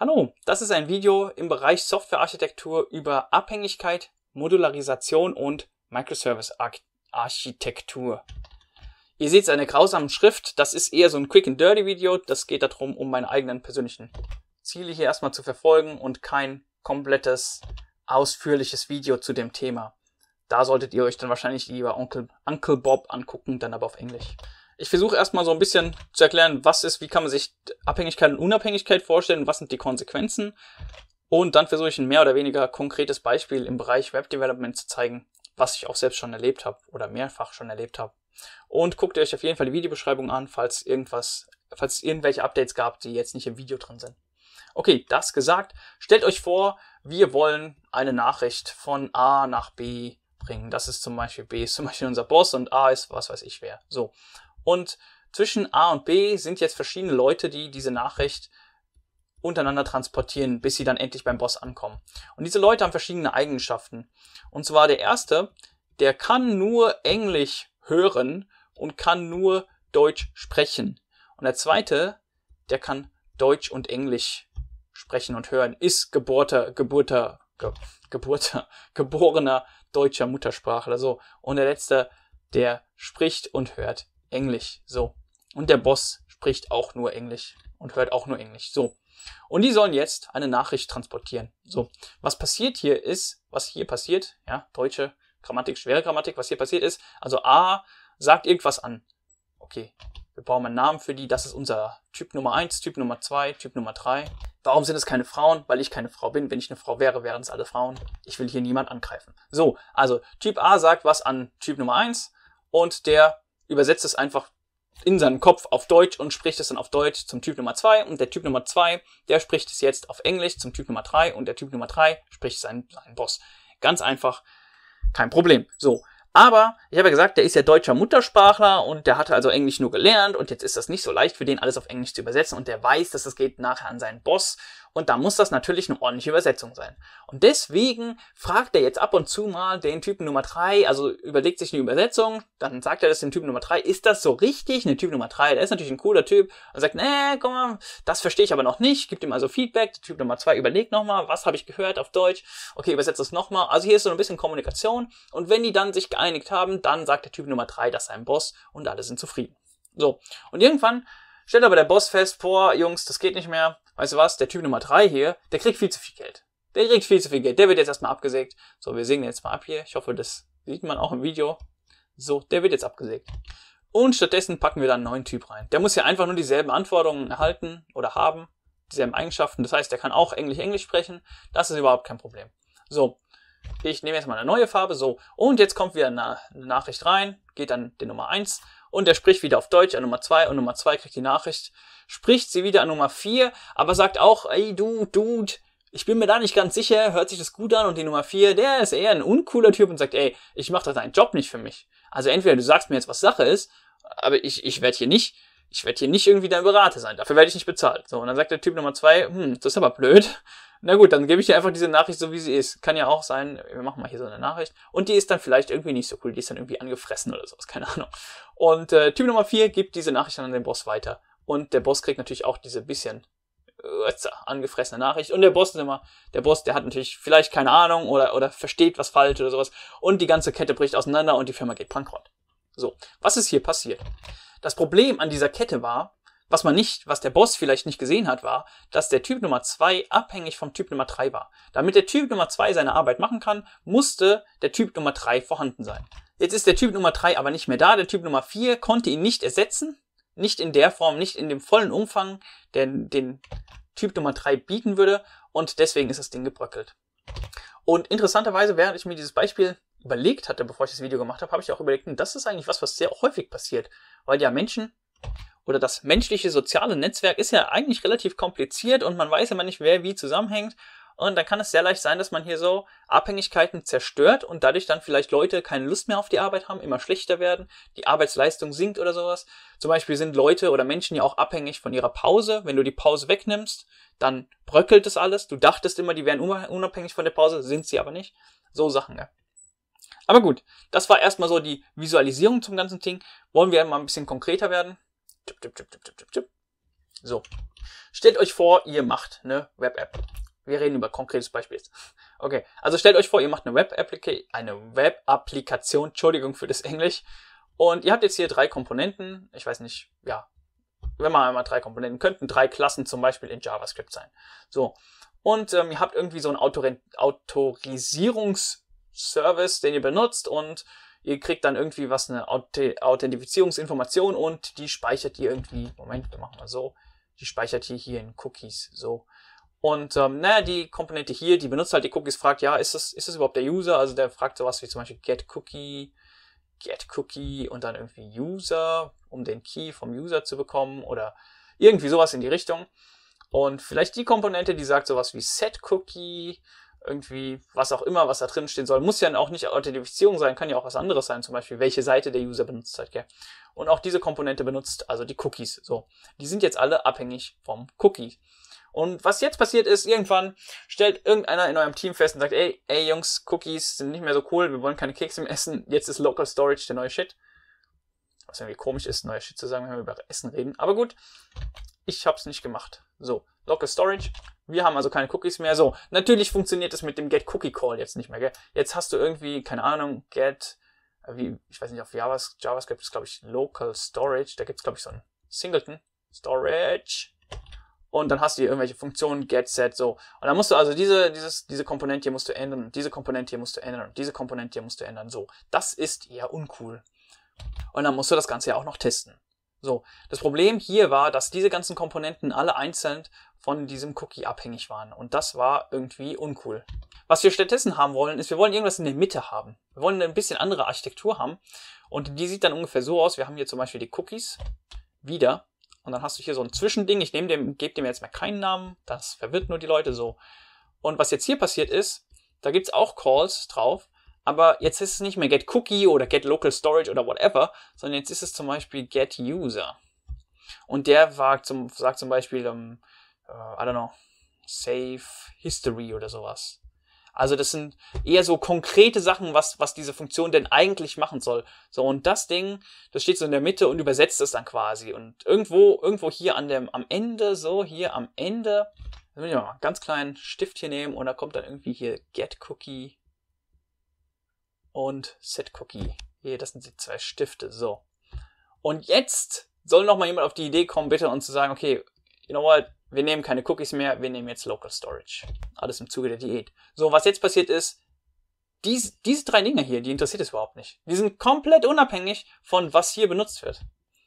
Hallo, das ist ein Video im Bereich Softwarearchitektur über Abhängigkeit, Modularisation und Microservice Architektur. Ihr seht es an der grausamen Schrift, das ist eher so ein Quick and Dirty Video, das geht darum, um meine eigenen persönlichen Ziele hier erstmal zu verfolgen und kein komplettes, ausführliches Video zu dem Thema. Da solltet ihr euch dann wahrscheinlich lieber Onkel, Uncle Bob angucken, dann aber auf Englisch ich versuche erstmal so ein bisschen zu erklären, was ist, wie kann man sich Abhängigkeit und Unabhängigkeit vorstellen, was sind die Konsequenzen. Und dann versuche ich ein mehr oder weniger konkretes Beispiel im Bereich Webdevelopment zu zeigen, was ich auch selbst schon erlebt habe oder mehrfach schon erlebt habe. Und guckt euch auf jeden Fall die Videobeschreibung an, falls irgendwas, falls es irgendwelche Updates gab, die jetzt nicht im Video drin sind. Okay, das gesagt, stellt euch vor, wir wollen eine Nachricht von A nach B bringen. Das ist zum Beispiel B ist zum Beispiel unser Boss und A ist was weiß ich wer. So. Und zwischen A und B sind jetzt verschiedene Leute, die diese Nachricht untereinander transportieren, bis sie dann endlich beim Boss ankommen. Und diese Leute haben verschiedene Eigenschaften. Und zwar der erste, der kann nur Englisch hören und kann nur Deutsch sprechen. Und der zweite, der kann Deutsch und Englisch sprechen und hören, ist Geburter, Geburter, Ge Geburter, geborener deutscher Muttersprache oder so. Und der letzte, der spricht und hört Englisch. So. Und der Boss spricht auch nur Englisch und hört auch nur Englisch. So. Und die sollen jetzt eine Nachricht transportieren. So. Was passiert hier ist, was hier passiert, ja, deutsche Grammatik, schwere Grammatik, was hier passiert ist, also A sagt irgendwas an. Okay. Wir brauchen einen Namen für die, das ist unser Typ Nummer 1, Typ Nummer 2, Typ Nummer 3. Warum sind es keine Frauen? Weil ich keine Frau bin. Wenn ich eine Frau wäre, wären es alle Frauen. Ich will hier niemand angreifen. So, also Typ A sagt was an Typ Nummer 1 und der übersetzt es einfach in seinem Kopf auf Deutsch und spricht es dann auf Deutsch zum Typ Nummer 2 und der Typ Nummer 2, der spricht es jetzt auf Englisch zum Typ Nummer 3 und der Typ Nummer 3 spricht seinen, seinen Boss. Ganz einfach, kein Problem. So. Aber ich habe ja gesagt, der ist ja deutscher Muttersprachler und der hatte also Englisch nur gelernt und jetzt ist das nicht so leicht für den alles auf Englisch zu übersetzen und der weiß, dass das geht nachher an seinen Boss und da muss das natürlich eine ordentliche Übersetzung sein. Und deswegen fragt er jetzt ab und zu mal den Typen Nummer drei, also überlegt sich eine Übersetzung, dann sagt er das dem Typen Nummer drei, ist das so richtig? Eine Typ Nummer drei, der ist natürlich ein cooler Typ und sagt, nee, guck mal, das verstehe ich aber noch nicht, gibt ihm also Feedback. Der Typ Nummer zwei überlegt nochmal, was habe ich gehört auf Deutsch? Okay, übersetzt das nochmal. Also hier ist so ein bisschen Kommunikation und wenn die dann sich geeinigt haben, dann sagt der Typ Nummer drei das ist ein Boss und alle sind zufrieden. So, und irgendwann stellt aber der Boss fest, boah, Jungs, das geht nicht mehr weißt du was, der Typ Nummer 3 hier, der kriegt viel zu viel Geld. Der kriegt viel zu viel Geld. Der wird jetzt erstmal abgesägt. So, wir sägen jetzt mal ab hier. Ich hoffe, das sieht man auch im Video. So, der wird jetzt abgesägt. Und stattdessen packen wir dann einen neuen Typ rein. Der muss ja einfach nur dieselben Anforderungen erhalten oder haben, dieselben Eigenschaften. Das heißt, der kann auch Englisch-Englisch sprechen. Das ist überhaupt kein Problem. So, ich nehme jetzt mal eine neue Farbe. So, und jetzt kommt wieder eine Nachricht rein, geht dann den Nummer 1 und er spricht wieder auf Deutsch an Nummer 2 und Nummer 2 kriegt die Nachricht, spricht sie wieder an Nummer 4, aber sagt auch, ey du, Dude, ich bin mir da nicht ganz sicher, hört sich das gut an und die Nummer 4, der ist eher ein uncooler Typ und sagt, ey, ich mach doch deinen Job nicht für mich. Also entweder du sagst mir jetzt, was Sache ist, aber ich, ich werde hier nicht, ich werde hier nicht irgendwie dein Berater sein, dafür werde ich nicht bezahlt. So, und dann sagt der Typ Nummer 2, hm, das ist aber blöd, na gut, dann gebe ich dir einfach diese Nachricht so, wie sie ist. Kann ja auch sein, wir machen mal hier so eine Nachricht. Und die ist dann vielleicht irgendwie nicht so cool, die ist dann irgendwie angefressen oder sowas, keine Ahnung. Und äh, Typ Nummer 4 gibt diese Nachricht dann an den Boss weiter. Und der Boss kriegt natürlich auch diese bisschen äh, angefressene Nachricht. Und der Boss ist immer, der Boss, der hat natürlich vielleicht keine Ahnung oder, oder versteht was falsch oder sowas. Und die ganze Kette bricht auseinander und die Firma geht bankrott. So, was ist hier passiert? Das Problem an dieser Kette war, was man nicht, was der Boss vielleicht nicht gesehen hat, war, dass der Typ Nummer zwei abhängig vom Typ Nummer drei war. Damit der Typ Nummer zwei seine Arbeit machen kann, musste der Typ Nummer drei vorhanden sein. Jetzt ist der Typ Nummer drei aber nicht mehr da. Der Typ Nummer vier konnte ihn nicht ersetzen. Nicht in der Form, nicht in dem vollen Umfang, der den Typ Nummer drei bieten würde. Und deswegen ist das Ding gebröckelt. Und interessanterweise, während ich mir dieses Beispiel überlegt hatte, bevor ich das Video gemacht habe, habe ich auch überlegt, hm, das ist eigentlich was, was sehr häufig passiert. Weil ja Menschen oder das menschliche soziale Netzwerk ist ja eigentlich relativ kompliziert und man weiß immer nicht, wer wie zusammenhängt. Und dann kann es sehr leicht sein, dass man hier so Abhängigkeiten zerstört und dadurch dann vielleicht Leute keine Lust mehr auf die Arbeit haben, immer schlechter werden, die Arbeitsleistung sinkt oder sowas. Zum Beispiel sind Leute oder Menschen ja auch abhängig von ihrer Pause. Wenn du die Pause wegnimmst, dann bröckelt es alles. Du dachtest immer, die wären unabhängig von der Pause, sind sie aber nicht. So Sachen, ja. Aber gut, das war erstmal so die Visualisierung zum ganzen Ding. Wollen wir mal ein bisschen konkreter werden? Tipp, tipp, tipp, tipp, tipp, tipp. So. Stellt euch vor, ihr macht eine Web-App. Wir reden über konkretes Beispiel Okay, also stellt euch vor, ihr macht eine Web-Applikation, eine Web-Applikation, Entschuldigung für das Englisch. Und ihr habt jetzt hier drei Komponenten. Ich weiß nicht, ja, wenn man einmal drei Komponenten, könnten drei Klassen zum Beispiel in JavaScript sein. So. Und ähm, ihr habt irgendwie so einen Autor Autorisierungsservice, den ihr benutzt und Ihr kriegt dann irgendwie was, eine Authentifizierungsinformation und die speichert ihr irgendwie, Moment, wir machen mal so, die speichert ihr hier in Cookies, so. Und ähm, naja, die Komponente hier, die benutzt halt die Cookies, fragt, ja, ist das, ist das überhaupt der User? Also der fragt sowas wie zum Beispiel get Cookie, get Cookie und dann irgendwie User, um den Key vom User zu bekommen oder irgendwie sowas in die Richtung. Und vielleicht die Komponente, die sagt sowas wie set Cookie irgendwie, was auch immer, was da drin stehen soll. Muss ja auch nicht Authentifizierung sein, kann ja auch was anderes sein, zum Beispiel, welche Seite der User benutzt hat, gell? Und auch diese Komponente benutzt, also die Cookies, so. Die sind jetzt alle abhängig vom Cookie. Und was jetzt passiert ist, irgendwann stellt irgendeiner in eurem Team fest und sagt, ey, ey Jungs, Cookies sind nicht mehr so cool, wir wollen keine Kekse mehr essen, jetzt ist Local Storage der neue Shit. Was irgendwie komisch ist, neuer Shit zu sagen, wenn wir über Essen reden. Aber gut, ich hab's nicht gemacht. So. Local Storage. Wir haben also keine Cookies mehr. So, natürlich funktioniert es mit dem Get Cookie Call jetzt nicht mehr. Gell? Jetzt hast du irgendwie, keine Ahnung, Get, äh, wie, ich weiß nicht, auf JavaScript, JavaScript ist, glaube ich, Local Storage. Da gibt es, glaube ich, so einen Singleton. Storage. Und dann hast du hier irgendwelche Funktionen, Get, Set, so. Und dann musst du also diese, dieses, diese Komponente hier musst du ändern und diese Komponente hier musst du ändern und diese Komponente hier musst du ändern, so. Das ist eher uncool. Und dann musst du das Ganze ja auch noch testen. So, das Problem hier war, dass diese ganzen Komponenten alle einzeln von diesem Cookie abhängig waren. Und das war irgendwie uncool. Was wir stattdessen haben wollen, ist, wir wollen irgendwas in der Mitte haben. Wir wollen ein bisschen andere Architektur haben. Und die sieht dann ungefähr so aus. Wir haben hier zum Beispiel die Cookies wieder. Und dann hast du hier so ein Zwischending. Ich nehme dem, gebe dem jetzt mal keinen Namen. Das verwirrt nur die Leute so. Und was jetzt hier passiert ist, da gibt es auch Calls drauf. Aber jetzt ist es nicht mehr get cookie oder get local storage oder whatever, sondern jetzt ist es zum Beispiel get user. Und der war zum, sagt zum Beispiel, ähm, uh, I don't know, Save History oder sowas. Also das sind eher so konkrete Sachen, was, was diese Funktion denn eigentlich machen soll. So, und das Ding, das steht so in der Mitte und übersetzt es dann quasi. Und irgendwo, irgendwo hier an dem, am Ende, so hier am Ende, dann will ich mal einen ganz kleinen Stift hier nehmen und da kommt dann irgendwie hier Get Cookie und Set Cookie. Hier, das sind die zwei Stifte, so. Und jetzt soll noch mal jemand auf die Idee kommen, bitte, und zu sagen, okay, you know what, wir nehmen keine Cookies mehr, wir nehmen jetzt Local Storage. Alles im Zuge der Diät. So, was jetzt passiert ist, dies, diese drei Dinge hier, die interessiert es überhaupt nicht. Die sind komplett unabhängig von, was hier benutzt wird.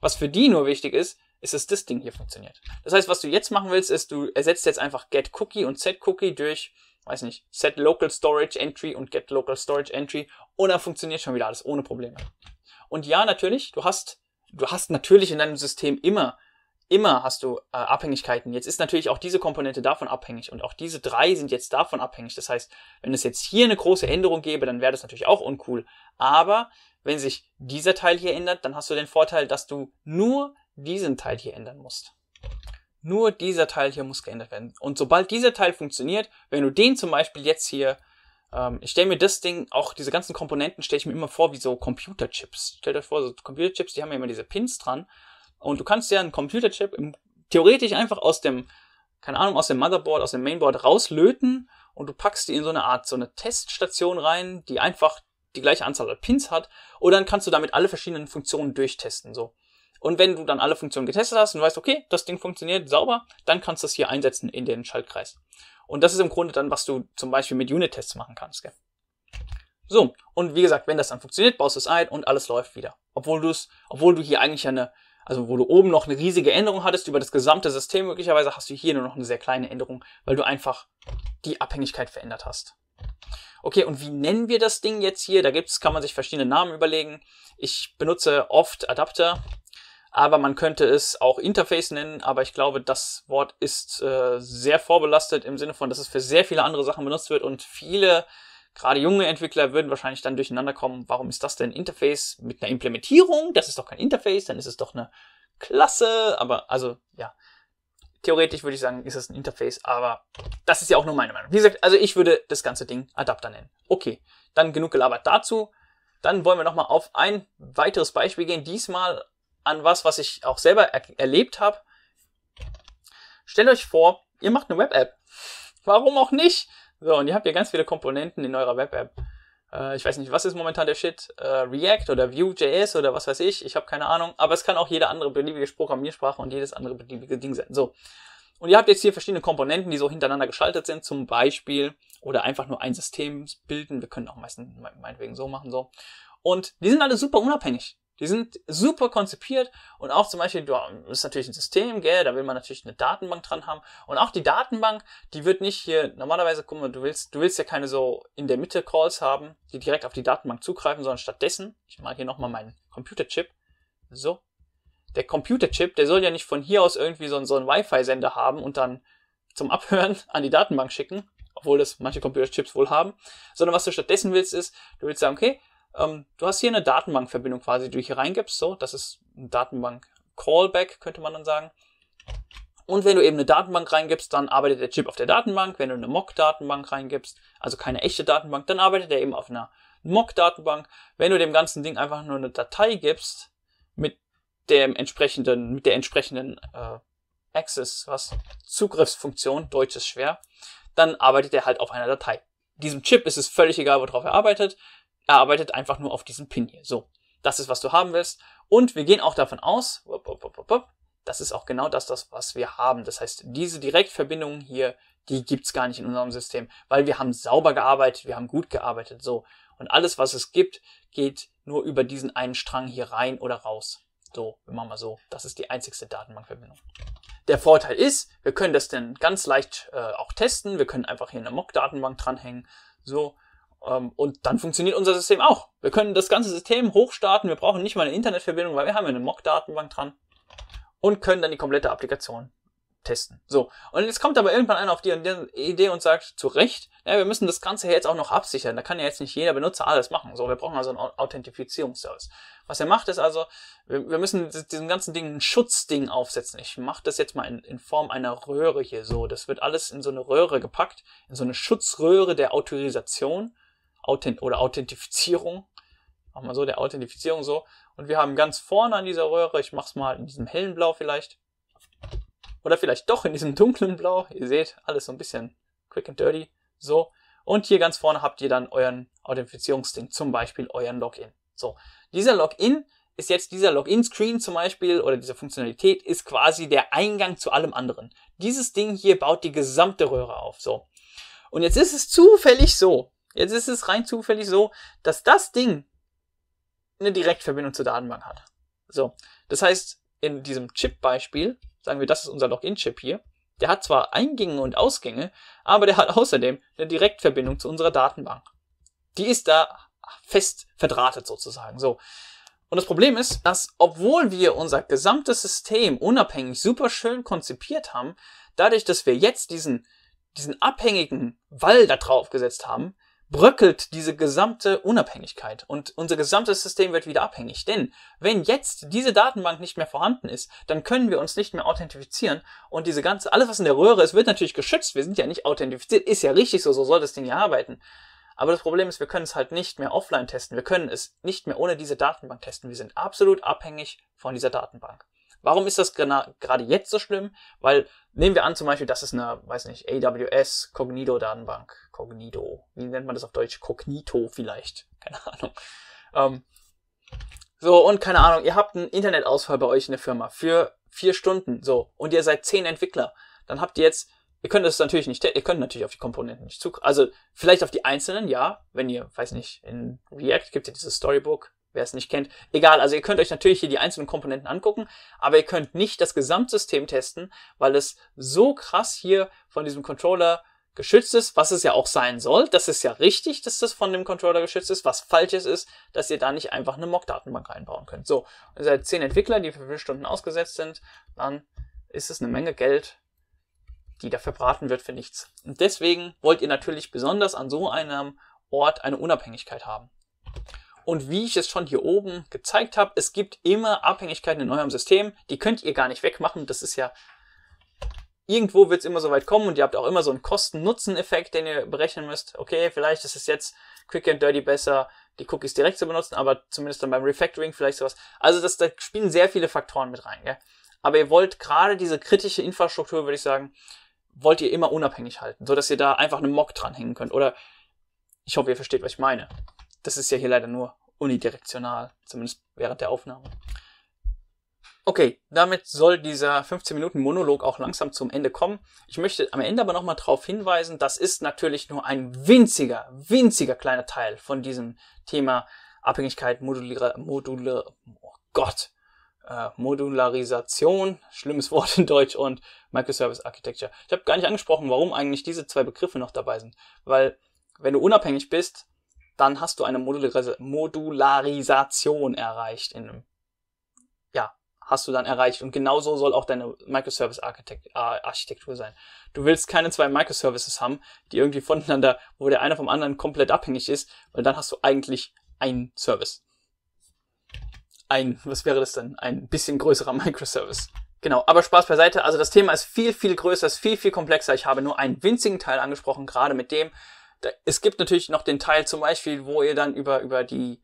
Was für die nur wichtig ist, ist, dass das Ding hier funktioniert. Das heißt, was du jetzt machen willst, ist, du ersetzt jetzt einfach get Cookie und set Cookie durch, weiß nicht, set Local Storage Entry und get Local Storage Entry und dann funktioniert schon wieder alles ohne Probleme. Und ja, natürlich, du hast, du hast natürlich in deinem System immer immer hast du äh, Abhängigkeiten. Jetzt ist natürlich auch diese Komponente davon abhängig und auch diese drei sind jetzt davon abhängig. Das heißt, wenn es jetzt hier eine große Änderung gäbe, dann wäre das natürlich auch uncool. Aber wenn sich dieser Teil hier ändert, dann hast du den Vorteil, dass du nur diesen Teil hier ändern musst. Nur dieser Teil hier muss geändert werden. Und sobald dieser Teil funktioniert, wenn du den zum Beispiel jetzt hier, ähm, ich stelle mir das Ding, auch diese ganzen Komponenten stelle ich mir immer vor wie so Computerchips. Stellt euch vor, so Computerchips, die haben ja immer diese Pins dran. Und du kannst ja einen Computerchip im, theoretisch einfach aus dem, keine Ahnung, aus dem Motherboard, aus dem Mainboard rauslöten und du packst die in so eine Art, so eine Teststation rein, die einfach die gleiche Anzahl an Pins hat. Und dann kannst du damit alle verschiedenen Funktionen durchtesten, so. Und wenn du dann alle Funktionen getestet hast und weißt, okay, das Ding funktioniert sauber, dann kannst du es hier einsetzen in den Schaltkreis. Und das ist im Grunde dann, was du zum Beispiel mit Unit-Tests machen kannst. Gell? So, und wie gesagt, wenn das dann funktioniert, baust du es ein und alles läuft wieder. Obwohl obwohl du hier eigentlich eine, also wo du oben noch eine riesige Änderung hattest über das gesamte System, möglicherweise hast du hier nur noch eine sehr kleine Änderung, weil du einfach die Abhängigkeit verändert hast. Okay, und wie nennen wir das Ding jetzt hier? Da gibt's, kann man sich verschiedene Namen überlegen. Ich benutze oft Adapter, aber man könnte es auch Interface nennen, aber ich glaube, das Wort ist äh, sehr vorbelastet im Sinne von, dass es für sehr viele andere Sachen benutzt wird und viele Gerade junge Entwickler würden wahrscheinlich dann durcheinander kommen, warum ist das denn Interface mit einer Implementierung? Das ist doch kein Interface, dann ist es doch eine Klasse, aber also ja. Theoretisch würde ich sagen, ist es ein Interface, aber das ist ja auch nur meine Meinung. Wie gesagt, also ich würde das ganze Ding Adapter nennen. Okay, dann genug gelabert dazu. Dann wollen wir nochmal auf ein weiteres Beispiel gehen, diesmal an was, was ich auch selber er erlebt habe. Stellt euch vor, ihr macht eine Web-App. Warum auch nicht? So, und ihr habt ja ganz viele Komponenten in eurer Web-App. Äh, ich weiß nicht, was ist momentan der Shit? Äh, React oder Vue.js oder was weiß ich? Ich habe keine Ahnung. Aber es kann auch jede andere beliebige Programmiersprache und jedes andere beliebige Ding sein. So. Und ihr habt jetzt hier verschiedene Komponenten, die so hintereinander geschaltet sind, zum Beispiel, oder einfach nur ein System bilden. Wir können auch meistens meinetwegen so machen, so. Und die sind alle super unabhängig. Die sind super konzipiert und auch zum Beispiel, du ähm, ist natürlich ein System, gell, da will man natürlich eine Datenbank dran haben. Und auch die Datenbank, die wird nicht hier, normalerweise, guck mal, du willst, du willst ja keine so in der Mitte Calls haben, die direkt auf die Datenbank zugreifen, sondern stattdessen, ich mal hier nochmal meinen Computerchip. So. Der Computerchip, der soll ja nicht von hier aus irgendwie so, so einen Wi-Fi-Sender haben und dann zum Abhören an die Datenbank schicken, obwohl das manche Computerchips wohl haben, sondern was du stattdessen willst, ist, du willst sagen, okay, ähm, du hast hier eine Datenbankverbindung quasi, die du hier reingibst. So, das ist ein Datenbank-Callback, könnte man dann sagen. Und wenn du eben eine Datenbank reingibst, dann arbeitet der Chip auf der Datenbank. Wenn du eine Mock-Datenbank reingibst, also keine echte Datenbank, dann arbeitet er eben auf einer Mock-Datenbank. Wenn du dem ganzen Ding einfach nur eine Datei gibst mit dem entsprechenden, mit der entsprechenden äh, Access, was Zugriffsfunktion, Deutsches schwer, dann arbeitet er halt auf einer Datei. Diesem Chip ist es völlig egal, worauf er arbeitet er arbeitet einfach nur auf diesem Pin hier. So, das ist, was du haben willst. Und wir gehen auch davon aus, das ist auch genau das, das was wir haben. Das heißt, diese Direktverbindungen hier, die gibt's gar nicht in unserem System, weil wir haben sauber gearbeitet, wir haben gut gearbeitet, so. Und alles, was es gibt, geht nur über diesen einen Strang hier rein oder raus. So, wir machen mal so. Das ist die einzigste Datenbankverbindung. Der Vorteil ist, wir können das dann ganz leicht äh, auch testen. Wir können einfach hier eine Mock-Datenbank dranhängen. So, ähm, und dann funktioniert unser System auch. Wir können das ganze System hochstarten, wir brauchen nicht mal eine Internetverbindung, weil wir haben ja eine Mock-Datenbank dran und können dann die komplette Applikation testen. So, und jetzt kommt aber irgendwann einer auf die Idee und sagt, zu Recht, ja, wir müssen das Ganze jetzt auch noch absichern. Da kann ja jetzt nicht jeder Benutzer alles machen. So, wir brauchen also einen Authentifizierungsservice. Was er macht, ist also, wir, wir müssen diesen ganzen Ding ein Schutzding aufsetzen. Ich mache das jetzt mal in, in, Form einer Röhre hier so. Das wird alles in so eine Röhre gepackt, in so eine Schutzröhre der Autorisation. Authent oder Authentifizierung, machen wir so, der Authentifizierung so. Und wir haben ganz vorne an dieser Röhre, ich mache es mal in diesem hellen Blau vielleicht, oder vielleicht doch in diesem dunklen Blau, ihr seht, alles so ein bisschen quick and dirty, so. Und hier ganz vorne habt ihr dann euren Authentifizierungsding, zum Beispiel euren Login. So, dieser Login ist jetzt dieser Login-Screen zum Beispiel oder diese Funktionalität ist quasi der Eingang zu allem anderen. Dieses Ding hier baut die gesamte Röhre auf. So. Und jetzt ist es zufällig so, Jetzt ist es rein zufällig so, dass das Ding eine Direktverbindung zur Datenbank hat. So, das heißt, in diesem Chip-Beispiel, sagen wir, das ist unser Login-Chip hier, der hat zwar Eingänge und Ausgänge, aber der hat außerdem eine Direktverbindung zu unserer Datenbank. Die ist da fest verdrahtet sozusagen. So. Und das Problem ist, dass obwohl wir unser gesamtes System unabhängig super schön konzipiert haben, dadurch, dass wir jetzt diesen, diesen abhängigen Wall da drauf gesetzt haben, bröckelt diese gesamte Unabhängigkeit und unser gesamtes System wird wieder abhängig. Denn wenn jetzt diese Datenbank nicht mehr vorhanden ist, dann können wir uns nicht mehr authentifizieren und diese ganze, alles was in der Röhre ist, wird natürlich geschützt. Wir sind ja nicht authentifiziert, ist ja richtig so, so soll das Ding ja arbeiten. Aber das Problem ist, wir können es halt nicht mehr offline testen. Wir können es nicht mehr ohne diese Datenbank testen. Wir sind absolut abhängig von dieser Datenbank. Warum ist das gerade jetzt so schlimm? Weil nehmen wir an zum Beispiel, das ist eine, weiß nicht, AWS Cognito Datenbank. Cognito. Wie nennt man das auf Deutsch? Cognito vielleicht. Keine Ahnung. Ähm, so, und keine Ahnung, ihr habt einen Internetausfall bei euch in der Firma für vier Stunden. So, und ihr seid zehn Entwickler. Dann habt ihr jetzt Ihr könnt das natürlich nicht, ihr könnt natürlich auf die Komponenten nicht zugreifen. Also vielleicht auf die einzelnen, ja, wenn ihr, weiß nicht, in React gibt ihr dieses Storybook, wer es nicht kennt. Egal, also ihr könnt euch natürlich hier die einzelnen Komponenten angucken, aber ihr könnt nicht das Gesamtsystem testen, weil es so krass hier von diesem Controller geschützt ist, was es ja auch sein soll. Das ist ja richtig, dass das von dem Controller geschützt ist. Was falsches ist, dass ihr da nicht einfach eine Mock-Datenbank reinbauen könnt. So, ihr seid zehn Entwickler, die für fünf Stunden ausgesetzt sind, dann ist es eine Menge Geld, die da verbraten wird für nichts. Und deswegen wollt ihr natürlich besonders an so einem Ort eine Unabhängigkeit haben. Und wie ich es schon hier oben gezeigt habe, es gibt immer Abhängigkeiten in eurem System. Die könnt ihr gar nicht wegmachen. Das ist ja irgendwo wird es immer so weit kommen und ihr habt auch immer so einen Kosten-Nutzen-Effekt, den ihr berechnen müsst. Okay, vielleicht ist es jetzt Quick and Dirty besser, die Cookies direkt zu benutzen, aber zumindest dann beim Refactoring vielleicht sowas. Also das, da spielen sehr viele Faktoren mit rein. Gell? Aber ihr wollt gerade diese kritische Infrastruktur, würde ich sagen, wollt ihr immer unabhängig halten, so dass ihr da einfach eine Mock dranhängen könnt. Oder ich hoffe, ihr versteht, was ich meine das ist ja hier leider nur unidirektional, zumindest während der Aufnahme. Okay, damit soll dieser 15 Minuten Monolog auch langsam zum Ende kommen. Ich möchte am Ende aber nochmal darauf hinweisen, das ist natürlich nur ein winziger, winziger kleiner Teil von diesem Thema Abhängigkeit, moduläre, modulär, oh Gott, äh, Modularisation, schlimmes Wort in Deutsch und Microservice Architecture. Ich habe gar nicht angesprochen, warum eigentlich diese zwei Begriffe noch dabei sind, weil wenn du unabhängig bist, dann hast du eine Modularisation erreicht in einem, ja, hast du dann erreicht. Und genauso soll auch deine Microservice-Architektur äh, sein. Du willst keine zwei Microservices haben, die irgendwie voneinander, wo der eine vom anderen komplett abhängig ist, weil dann hast du eigentlich einen Service. Ein, was wäre das denn? Ein bisschen größerer Microservice. Genau, aber Spaß beiseite. Also das Thema ist viel, viel größer, ist viel, viel komplexer. Ich habe nur einen winzigen Teil angesprochen, gerade mit dem, es gibt natürlich noch den Teil zum Beispiel, wo ihr dann über, über die,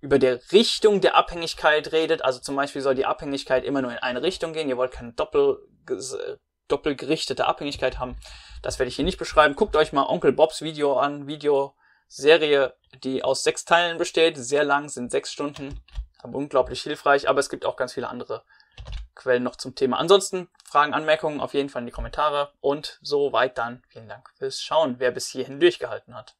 über der Richtung der Abhängigkeit redet. Also zum Beispiel soll die Abhängigkeit immer nur in eine Richtung gehen. Ihr wollt keine doppel, äh, doppelgerichtete Abhängigkeit haben. Das werde ich hier nicht beschreiben. Guckt euch mal Onkel Bobs Video an. Videoserie, die aus sechs Teilen besteht. Sehr lang, sind sechs Stunden. Aber unglaublich hilfreich. Aber es gibt auch ganz viele andere Quellen noch zum Thema. Ansonsten Fragen, Anmerkungen auf jeden Fall in die Kommentare und soweit dann. Vielen Dank fürs Schauen, wer bis hierhin durchgehalten hat.